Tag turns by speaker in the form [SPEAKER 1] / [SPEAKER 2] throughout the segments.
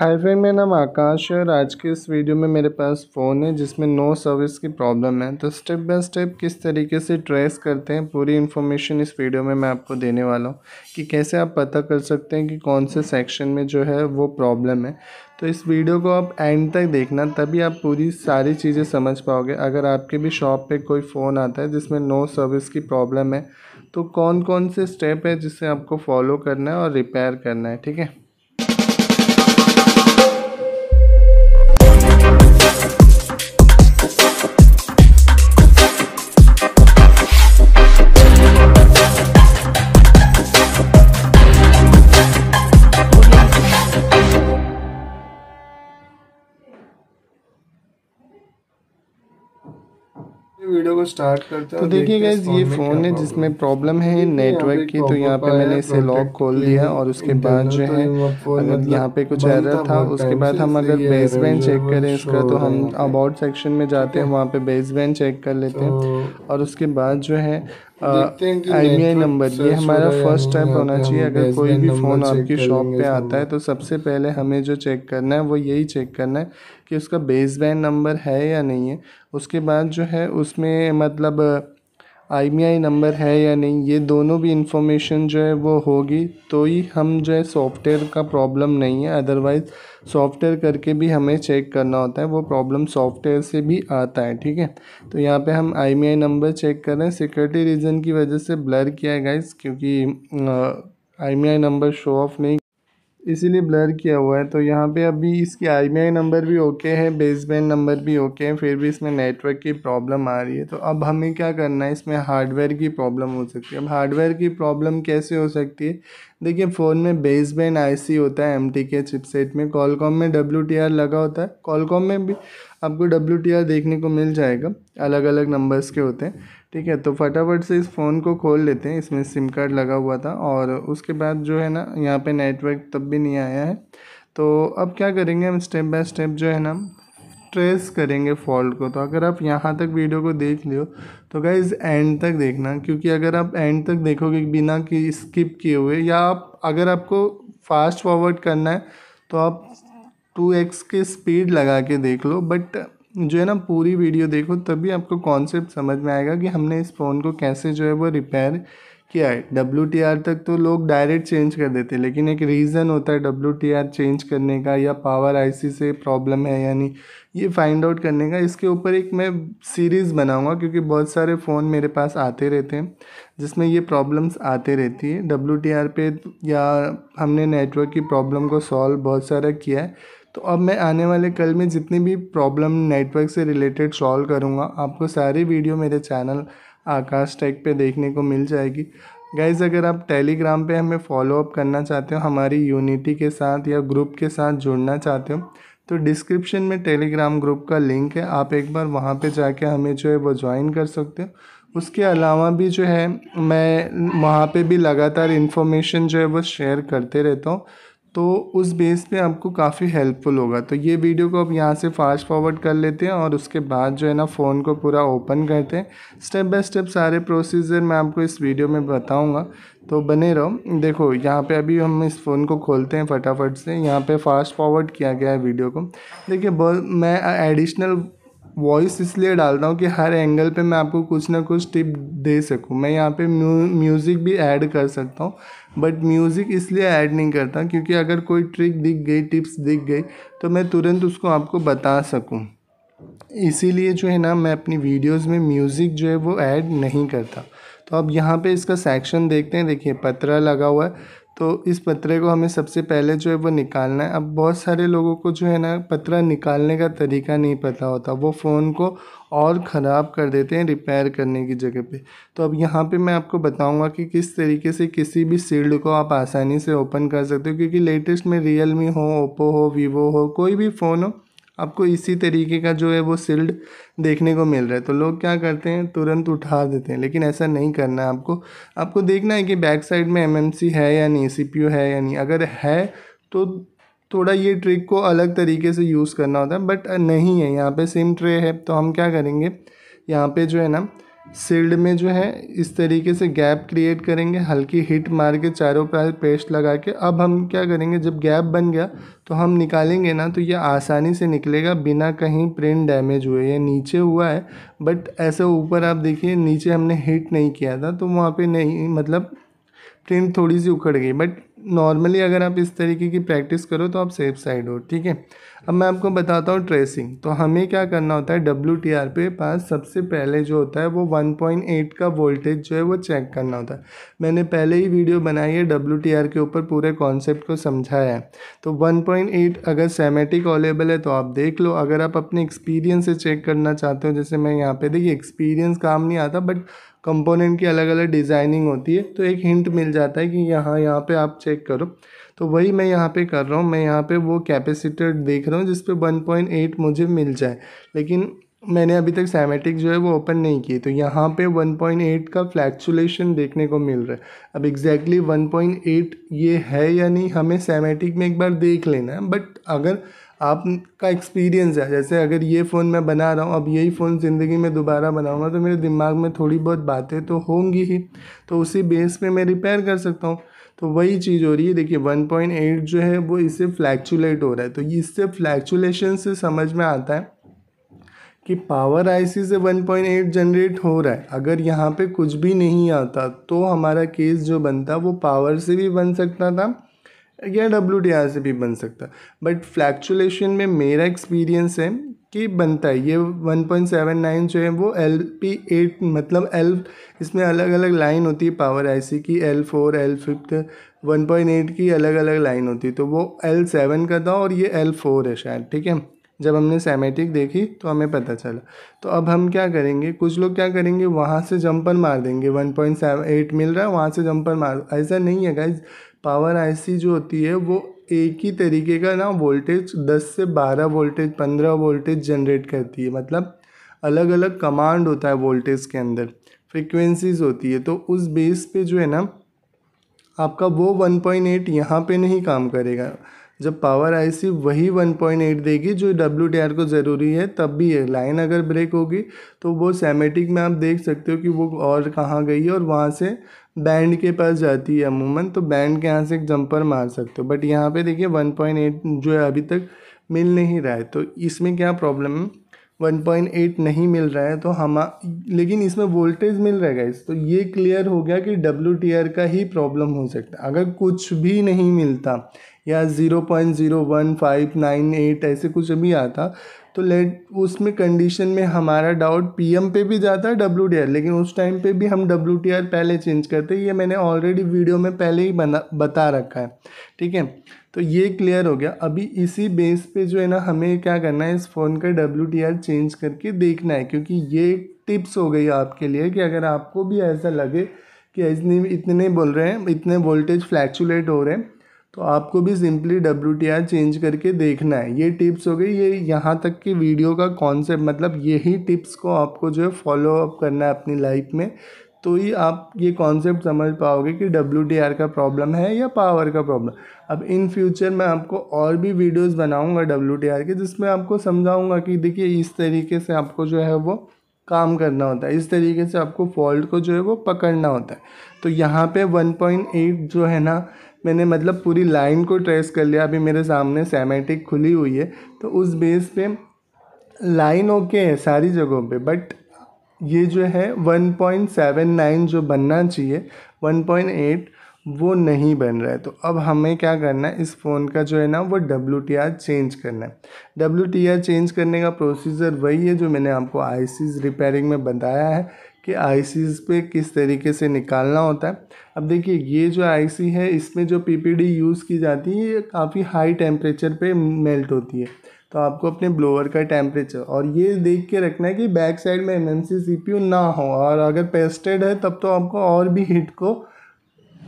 [SPEAKER 1] hi friend मेरा नाम आकाश है और आज के इस वीडियो में मेरे पास फ़ोन है जिसमें नो सर्विस की प्रॉब्लम है तो स्टेप बाय स्टेप किस तरीके से ट्रेस करते हैं पूरी इन्फॉर्मेशन इस वीडियो में मैं आपको देने वाला हूँ कि कैसे आप पता कर सकते हैं कि कौन से सेक्शन में जो है वो प्रॉब्लम है तो इस वीडियो को आप एंड तक देखना तभी आप पूरी सारी चीज़ें समझ पाओगे अगर आपके भी शॉप पर कोई फ़ोन आता है जिसमें नो सर्विस की प्रॉब्लम है तो कौन कौन से स्टेप है जिसे आपको फॉलो करना है और रिपेयर करना है ठीक है को स्टार्ट करते हैं तो देखिए गैस ये फ़ोन है जिसमें प्रॉब्लम है नेटवर्क की तो यहाँ पे मैंने इसे लॉक खोल दिया तो मतलब तो तो और उसके बाद जो है अगर यहाँ पे कुछ एरर था उसके बाद हम अगर बेसबैंड चेक करें इसका तो हम अबाउट सेक्शन में जाते हैं वहाँ पे बेसबैंड चेक कर लेते हैं और उसके बाद जो है आई uh, नंबर ये हमारा फर्स्ट टाइम होना चाहिए अगर कोई भी फ़ोन आपकी शॉप पे आता है तो सबसे पहले हमें जो चेक करना है वो यही चेक करना है कि उसका बेस बैंड नंबर है या नहीं है उसके बाद जो है उसमें मतलब आई नंबर e है या नहीं ये दोनों भी इन्फॉर्मेशन जो है वो होगी तो ही हम जो है सॉफ्टवेयर का प्रॉब्लम नहीं है अदरवाइज़ सॉफ्टवेयर करके भी हमें चेक करना होता है वो प्रॉब्लम सॉफ्टवेयर से भी आता है ठीक है तो यहाँ पे हम आई नंबर चेक कर रहे हैं सिक्योरिटी रीज़न की वजह से ब्लर किया है गाइस क्योंकि आई नंबर शो ऑफ नहीं इसीलिए ब्लर किया हुआ है तो यहाँ पे अभी इसकी आई नंबर भी ओके है बेसबैंड नंबर भी ओके है फिर भी इसमें नेटवर्क की प्रॉब्लम आ रही है तो अब हमें क्या करना है इसमें हार्डवेयर की प्रॉब्लम हो सकती है अब हार्डवेयर की प्रॉब्लम कैसे हो सकती है देखिए फ़ोन में बेसबैंड आईसी होता है एम के चिपसेट में कॉलकॉम में डब्ल्यू लगा होता है कॉलकॉम में भी आपको डब्ल्यू देखने को मिल जाएगा अलग अलग नंबर्स के होते हैं ठीक है तो फटाफट से इस फ़ोन को खोल लेते हैं इसमें सिम कार्ड लगा हुआ था और उसके बाद जो है ना यहाँ पे नेटवर्क तब भी नहीं आया है तो अब क्या करेंगे हम स्टेप बाय स्टेप जो है ना ट्रेस करेंगे फॉल्ट को तो अगर आप यहाँ तक वीडियो को देख लियो तो गाइज एंड तक देखना क्योंकि अगर आप एंड तक देखोगे बिना कि स्किप किए हुए या आप अगर आपको फास्ट फॉरवर्ड करना है तो आप टू एक्स की स्पीड लगा के देख लो बट जो है ना पूरी वीडियो देखो तभी आपको कॉन्सेप्ट समझ में आएगा कि हमने इस फ़ोन को कैसे जो है वो रिपेयर किया है डब्ल्यू तक तो लोग डायरेक्ट चेंज कर देते हैं लेकिन एक रीज़न होता है डब्ल्यू चेंज करने का या पावर आईसी से प्रॉब्लम है यानी ये फाइंड आउट करने का इसके ऊपर एक मैं सीरीज़ बनाऊंगा क्योंकि बहुत सारे फ़ोन मेरे पास आते रहते हैं जिसमें ये प्रॉब्लम्स आते रहती है डब्ल्यू पे या हमने नेटवर्क की प्रॉब्लम को सॉल्व बहुत सारा किया है तो अब मैं आने वाले कल में जितनी भी प्रॉब्लम नेटवर्क से रिलेटेड सॉल्व करूँगा आपको सारी वीडियो मेरे चैनल आकाश टेक पे देखने को मिल जाएगी गाइज अगर आप टेलीग्राम पे हमें फॉलोअप करना चाहते हो हमारी यूनिटी के साथ या ग्रुप के साथ जुड़ना चाहते हो तो डिस्क्रिप्शन में टेलीग्राम ग्रुप का लिंक है आप एक बार वहाँ पे जाके हमें जो है वो ज्वाइन कर सकते हो उसके अलावा भी जो है मैं वहाँ पे भी लगातार इन्फॉर्मेशन जो है वो शेयर करते रहता हूँ तो उस बेस पे आपको काफ़ी हेल्पफुल होगा तो ये वीडियो को आप यहाँ से फास्ट फॉरवर्ड कर लेते हैं और उसके बाद जो है ना फ़ोन को पूरा ओपन करते हैं स्टेप बाय स्टेप सारे प्रोसीजर मैं आपको इस वीडियो में बताऊँगा तो बने रहो देखो यहाँ पे अभी हम इस फ़ोन को खोलते हैं फटाफट से यहाँ पे फास्ट फॉरवर्ड किया गया है वीडियो को देखिए मैं एडिशनल वॉइस इसलिए डाल रहा हूँ कि हर एंगल पे मैं आपको कुछ ना कुछ टिप दे सकूँ मैं यहाँ पे म्यूज़िक भी ऐड कर सकता हूँ बट म्यूज़िक इसलिए ऐड नहीं करता क्योंकि अगर कोई ट्रिक दिख गई टिप्स दिख गई तो मैं तुरंत उसको आपको बता सकूँ इसीलिए जो है ना मैं अपनी वीडियोस में म्यूज़िक जो है वो ऐड नहीं करता तो अब यहाँ पे इसका सेक्शन देखते हैं देखिए पतरा लगा हुआ है तो इस पत्रे को हमें सबसे पहले जो है वो निकालना है अब बहुत सारे लोगों को जो है ना पत्रा निकालने का तरीका नहीं पता होता वो फ़ोन को और ख़राब कर देते हैं रिपेयर करने की जगह पे तो अब यहाँ पे मैं आपको बताऊँगा कि किस तरीके से किसी भी सील्ड को आप आसानी से ओपन कर सकते हो क्योंकि लेटेस्ट में रियल मी हो ओप्पो हो वीवो हो कोई भी फ़ोन हो आपको इसी तरीके का जो है वो सील्ड देखने को मिल रहा है तो लोग क्या करते हैं तुरंत उठा देते हैं लेकिन ऐसा नहीं करना है आपको आपको देखना है कि बैक साइड में एम है या नहीं सी है या नहीं अगर है तो थोड़ा ये ट्रिक को अलग तरीके से यूज़ करना होता है बट नहीं है यहाँ पे सिम ट्रे है तो हम क्या करेंगे यहाँ पे जो है ना सील्ड में जो है इस तरीके से गैप क्रिएट करेंगे हल्की हिट मार के चारों पर पेस्ट लगा के अब हम क्या करेंगे जब गैप बन गया तो हम निकालेंगे ना तो ये आसानी से निकलेगा बिना कहीं प्रिंट डैमेज हुए ये नीचे हुआ है बट ऐसे ऊपर आप देखिए नीचे हमने हिट नहीं किया था तो वहाँ पे नहीं मतलब प्रिंट थोड़ी सी उखड़ गई बट नॉर्मली अगर आप इस तरीके की प्रैक्टिस करो तो आप सेफ साइड हो ठीक है अब मैं आपको बताता हूँ ट्रेसिंग तो हमें क्या करना होता है डब्ल्यू टी आर पे पास सबसे पहले जो होता है वो 1.8 का वोल्टेज जो है वो चेक करना होता है मैंने पहले ही वीडियो बनाई है डब्ल्यू टी आर के ऊपर पूरे कॉन्सेप्ट को समझाया है तो 1.8 अगर सेमेटिक अवेलेबल है तो आप देख लो अगर आप अपने एक्सपीरियंस से चेक करना चाहते हो जैसे मैं यहाँ पर देखिए एक्सपीरियंस काम नहीं आता बट कंपोनेंट की अलग अलग डिज़ाइनिंग होती है तो एक हिंट मिल जाता है कि यहाँ यहाँ पे आप चेक करो तो वही मैं यहाँ पे कर रहा हूँ मैं यहाँ पे वो कैपेसिटर देख रहा हूँ जिस पर वन मुझे मिल जाए लेकिन मैंने अभी तक सैमेटिक जो है वो ओपन नहीं की तो यहाँ पे 1.8 का फ्लैक्चुलेशन देखने को मिल रहा है अब एग्जैक्टली exactly 1.8 ये है या नहीं हमें सैमेटिक में एक बार देख लेना है बट अगर आपका एक्सपीरियंस है जैसे अगर ये फ़ोन मैं बना रहा हूँ अब यही फ़ोन ज़िंदगी में दोबारा बनाऊँगा तो मेरे दिमाग में थोड़ी बहुत बातें तो होंगी ही तो उसी बेस पे मैं रिपेयर कर सकता हूँ तो वही चीज़ हो रही है देखिए वन पॉइंट एट जो है वो इससे फ्लैक्चुलेट हो रहा है तो इससे फ्लैक्चुलेशन से समझ में आता है कि पावर आईसी से 1.8 जनरेट हो रहा है अगर यहाँ पे कुछ भी नहीं आता तो हमारा केस जो बनता वो पावर से भी बन सकता था या डब्ल्यू टी आर से भी बन सकता बट फ्लैक्चुलेशन में मेरा एक्सपीरियंस है कि बनता है ये वन पॉइंट सेवन नाइन जो है वो एल पी एट मतलब एल इसमें अलग अलग लाइन होती है पावर आईसी की L four L fifth one point eight की अलग अलग लाइन होती है तो वो एल सेवन का था और ये एल फोर है शायद ठीक है जब हमने सेमेटिक देखी तो हमें पता चला तो अब हम क्या करेंगे कुछ लोग क्या करेंगे वहाँ से जंपर मार देंगे वन पॉइंट सेवन एट मिल रहा है वहाँ से जंपर मार ऐसा नहीं है गाइज पावर आईसी जो होती है वो एक ही तरीके का ना वोल्टेज दस से बारह वोल्टेज पंद्रह वोल्टेज जनरेट करती है मतलब अलग अलग कमांड होता है वोल्टेज के अंदर फ्रिक्वेंसीज होती है तो उस बेस पे जो है ना आपका वो वन पॉइंट एट यहाँ पर नहीं काम करेगा जब पावर आईसी वही 1.8 देगी जो डब्ल्यू को ज़रूरी है तब भी है लाइन अगर ब्रेक होगी तो वो सेमेटिक में आप देख सकते हो कि वो और कहाँ गई है और वहाँ से बैंड के पास जाती है अमूमन तो बैंड के यहाँ से एक जंपर मार सकते हो बट यहाँ पे देखिए 1.8 जो है अभी तक मिल नहीं रहा है तो इसमें क्या प्रॉब्लम है वन नहीं मिल रहा है तो हम लेकिन इसमें वोल्टेज मिल रहा है तो ये क्लियर हो गया कि डब्ल्यू का ही प्रॉब्लम हो सकता है अगर कुछ भी नहीं मिलता या zero point zero one five nine eight ऐसे कुछ अभी आता तो लेट उसमें कंडीशन में हमारा डाउट पीएम पे भी जाता है डब्ल्यू लेकिन उस टाइम पे भी हम डब्ल्यू टी पहले चेंज करते हैं ये मैंने ऑलरेडी वीडियो में पहले ही बना बता रखा है ठीक है तो ये क्लियर हो गया अभी इसी बेस पे जो है ना हमें क्या करना है इस फ़ोन का डब्ल्यू चेंज करके देखना है क्योंकि ये टिप्स हो गई आपके लिए कि अगर आपको भी ऐसा लगे कि इतने इतने बोल रहे हैं इतने वोल्टेज फ्लैक्चुलेट हो रहे हैं तो आपको भी सिंपली डब्ल्यू चेंज करके देखना है ये टिप्स हो गई ये यहाँ तक की वीडियो का कॉन्सेप्ट मतलब यही टिप्स को आपको जो है फॉलो अप करना है अपनी लाइफ में तो ही आप ये कॉन्सेप्ट समझ पाओगे कि डब्ल्यू का प्रॉब्लम है या पावर का प्रॉब्लम अब इन फ्यूचर मैं आपको और भी वीडियोस बनाऊंगा डब्ल्यू के जिसमें आपको समझाऊंगा कि देखिए इस तरीके से आपको जो है वो काम करना होता है इस तरीके से आपको फॉल्ट को जो है वो पकड़ना होता है तो यहाँ पे 1.8 जो है ना मैंने मतलब पूरी लाइन को ट्रेस कर लिया अभी मेरे सामने सेमेटिक खुली हुई है तो उस बेस पे लाइन ओके है सारी जगहों पे बट ये जो है 1.79 जो बनना चाहिए 1.8 वो नहीं बन रहा है तो अब हमें क्या करना है इस फ़ोन का जो है ना वो डब्ल्यू चेंज करना है डब्ल्यू चेंज करने का प्रोसीजर वही है जो मैंने आपको आई रिपेयरिंग में बताया है कि आई पे किस तरीके से निकालना होता है अब देखिए ये जो आई है इसमें जो पी यूज़ की जाती है ये काफ़ी हाई टेम्परेचर पर मेल्ट होती है तो आपको अपने ब्लोअर का टेम्परेचर और ये देख के रखना है कि बैक साइड में एम एम ना हो और अगर पेस्टेड है तब तो आपको और भी हीट को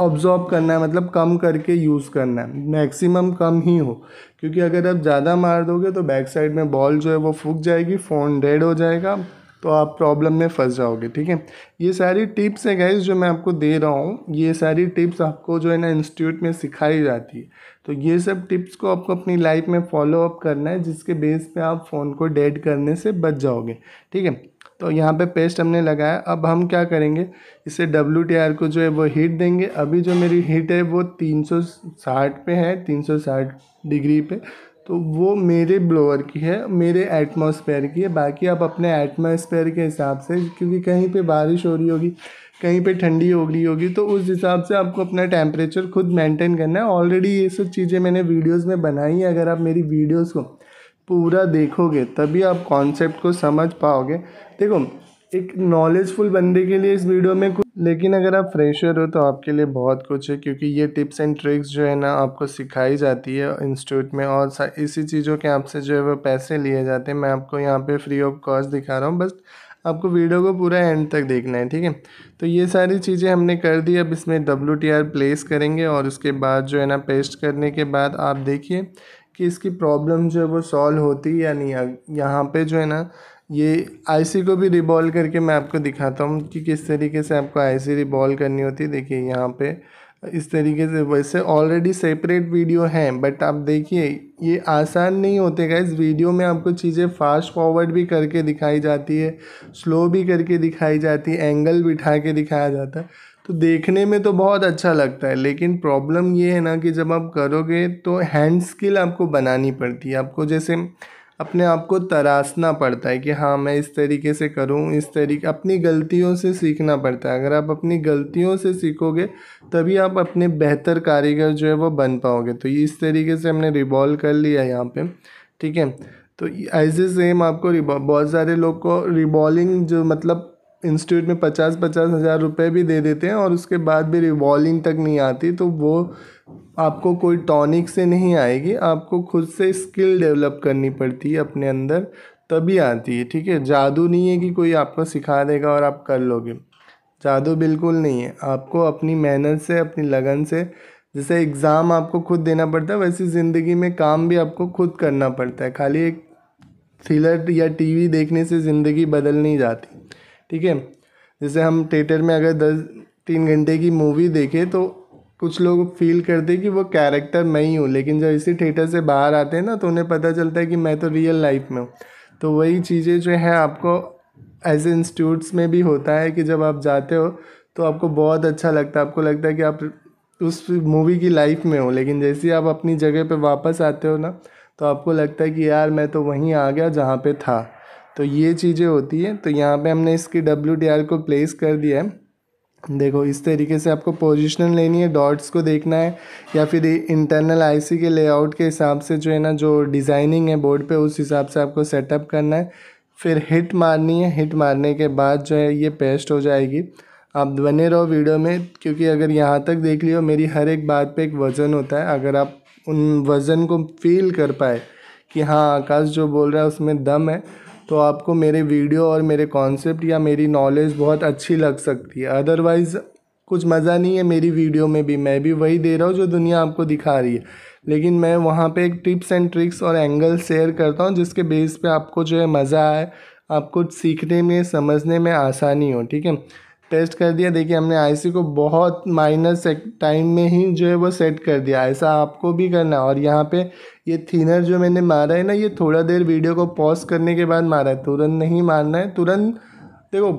[SPEAKER 1] ऑब्ज़ॉर्ब करना है मतलब कम करके यूज़ करना है मैक्सिमम कम ही हो क्योंकि अगर आप ज़्यादा मार दोगे तो बैक साइड में बॉल जो है वो फूक जाएगी फ़ोन डेड हो जाएगा तो आप प्रॉब्लम में फंस जाओगे ठीक है ये सारी टिप्स है गाइज जो मैं आपको दे रहा हूँ ये सारी टिप्स आपको जो है ना इंस्टीट्यूट में सिखाई जाती है तो ये सब टिप्स को आपको अपनी लाइफ में फॉलो अप करना है जिसके बेस पे आप फ़ोन को डेड करने से बच जाओगे ठीक है तो यहाँ पे पेस्ट हमने लगाया अब हम क्या करेंगे इसे डब्ल्यू को जो है वो हीट देंगे अभी जो मेरी हीट है वो 360 पे है 360 डिग्री पे तो वो मेरे ब्लोअर की है मेरे एटमॉस्फेयर की है बाकी आप अपने एटमॉस्फेयर के हिसाब से क्योंकि कहीं पे बारिश हो रही होगी कहीं पे ठंडी हो रही होगी तो उस हिसाब से आपको अपना टेम्परेचर खुद मेंटेन करना है ऑलरेडी ये सब चीज़ें मैंने वीडियोस में बनाई है अगर आप मेरी वीडियोस को पूरा देखोगे तभी आप कॉन्सेप्ट को समझ पाओगे देखो एक नॉलेजफुल बंदे के लिए इस वीडियो में कुछ लेकिन अगर आप फ्रेशर हो तो आपके लिए बहुत कुछ है क्योंकि ये टिप्स एंड ट्रिक्स जो है ना आपको सिखाई जाती है इंस्टीट्यूट में और इसी चीज़ों के आपसे जो है वो पैसे लिए जाते हैं मैं आपको यहाँ पे फ्री ऑफ कॉस्ट दिखा रहा हूँ बस आपको वीडियो को पूरा एंड तक देखना है ठीक है तो ये सारी चीज़ें हमने कर दी अब इसमें डब्ल्यू प्लेस करेंगे और उसके बाद जो है ना पेस्ट करने के बाद आप देखिए कि इसकी प्रॉब्लम जो है वो सॉल्व होती या नहीं यहाँ पे जो है ना ये आईसी को भी रिबॉल करके मैं आपको दिखाता हूँ कि किस तरीके से आपको आईसी रिबॉल करनी होती है देखिए यहाँ पे इस तरीके से वैसे ऑलरेडी सेपरेट वीडियो हैं बट आप देखिए ये आसान नहीं होते गए इस वीडियो में आपको चीज़ें फास्ट फॉरवर्ड भी करके दिखाई जाती है स्लो भी करके दिखाई जाती है एंगल बिठा के दिखाया जाता है तो देखने में तो बहुत अच्छा लगता है लेकिन प्रॉब्लम ये है ना कि जब आप करोगे तो हैंड स्किल आपको बनानी पड़ती है आपको जैसे अपने आप को तराशना पड़ता है कि हाँ मैं इस तरीके से करूँ इस तरीके अपनी गलतियों से सीखना पड़ता है अगर आप अपनी गलतियों से सीखोगे तभी आप अपने बेहतर कारीगर जो है वो बन पाओगे तो इस तरीके से हमने रिवॉल्व कर लिया यहाँ पे ठीक है तो एज ए सेम आपको बहुत सारे लोग को रिबॉलिंग जो मतलब इंस्टीट्यूट में पचास पचास हज़ार रुपये भी दे देते हैं और उसके बाद भी रिवॉल्विंग तक नहीं आती तो वो आपको कोई टॉनिक से नहीं आएगी आपको खुद से स्किल डेवलप करनी पड़ती है अपने अंदर तभी आती है ठीक है जादू नहीं है कि कोई आपको सिखा देगा और आप कर लोगे जादू बिल्कुल नहीं है आपको अपनी मेहनत से अपनी लगन से जैसे एग्ज़ाम आपको खुद देना पड़ता है वैसे ज़िंदगी में काम भी आपको खुद करना पड़ता है खाली एक थ्रिलर या टीवी देखने से ज़िंदगी बदल नहीं जाती ठीक है जैसे हम थिएटर में अगर दस तीन घंटे की मूवी देखें तो कुछ लोग फील करते कि वो कैरेक्टर मैं ही हूँ लेकिन जब इसी थिएटर से बाहर आते हैं ना तो उन्हें पता चलता है कि मैं तो रियल लाइफ में हूँ तो वही चीज़ें जो हैं आपको एज इंस्टीट्यूट्स में भी होता है कि जब आप जाते हो तो आपको बहुत अच्छा लगता है आपको लगता है कि आप उस मूवी की लाइफ में हो लेकिन जैसे ही आप अपनी जगह पे वापस आते हो ना तो आपको लगता है कि यार मैं तो वहीं आ गया जहाँ पे था तो ये चीज़ें होती है तो यहाँ पे हमने इसकी डब्ल्यू को प्लेस कर दिया है देखो इस तरीके से आपको पोजिशनल लेनी है डॉट्स को देखना है या फिर इंटरनल आईसी के लेआउट के हिसाब से जो है ना जो डिज़ाइनिंग है बोर्ड पे उस हिसाब से आपको सेटअप करना है फिर हिट मारनी है हिट मारने के बाद जो है ये पेस्ट हो जाएगी आप बने रहो वीडियो में क्योंकि अगर यहाँ तक देख लियो मेरी हर एक बात पर एक वज़न होता है अगर आप उन वज़न को फील कर पाए कि हाँ आकाश जो बोल रहा है उसमें दम है तो आपको मेरे वीडियो और मेरे कॉन्सेप्ट या मेरी नॉलेज बहुत अच्छी लग सकती है अदरवाइज़ कुछ मज़ा नहीं है मेरी वीडियो में भी मैं भी वही दे रहा हूँ जो दुनिया आपको दिखा रही है लेकिन मैं वहाँ पे एक टिप्स एंड ट्रिक्स और एंगल शेयर करता हूँ जिसके बेस पे आपको जो है मज़ा आए आपको सीखने में समझने में आसानी हो ठीक है टेस्ट कर दिया देखिए हमने आईसी को बहुत माइनस टाइम में ही जो है वो सेट कर दिया ऐसा आपको भी करना और यहाँ पे ये थिनर जो मैंने मारा है ना ये थोड़ा देर वीडियो को पॉज करने के बाद मारा है तुरंत नहीं मारना है तुरंत देखो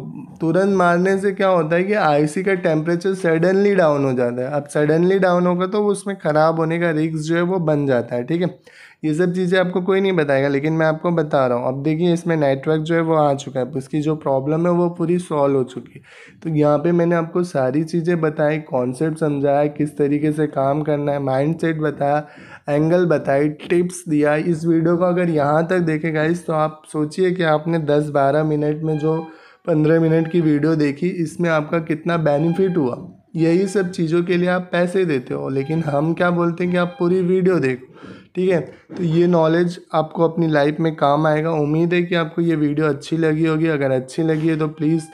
[SPEAKER 1] तुरंत मारने से क्या होता है कि आईसी का टेम्परेचर सडनली डाउन हो जाता है अब सडनली डाउन होगा तो उसमें ख़राब होने का रिक्स जो है वो बन जाता है ठीक है ये सब चीज़ें आपको कोई नहीं बताएगा लेकिन मैं आपको बता रहा हूँ अब देखिए इसमें नेटवर्क जो है वो आ चुका है उसकी जो प्रॉब्लम है वो पूरी सॉल्व हो चुकी है तो यहाँ पे मैंने आपको सारी चीज़ें बताई कॉन्सेप्ट समझाया किस तरीके से काम करना है माइंडसेट बताया एंगल बताई टिप्स दिया इस वीडियो को अगर यहाँ तक देखेगा इस तो आप सोचिए कि आपने दस बारह मिनट में जो पंद्रह मिनट की वीडियो देखी इसमें आपका कितना बेनिफिट हुआ यही सब चीज़ों के लिए आप पैसे देते हो लेकिन हम क्या बोलते हैं कि आप पूरी वीडियो देखो ठीक है तो ये नॉलेज आपको अपनी लाइफ में काम आएगा उम्मीद है कि आपको ये वीडियो अच्छी लगी होगी अगर अच्छी लगी है तो प्लीज़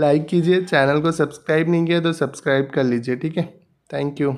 [SPEAKER 1] लाइक कीजिए चैनल को सब्सक्राइब नहीं किया तो सब्सक्राइब कर लीजिए ठीक है थैंक यू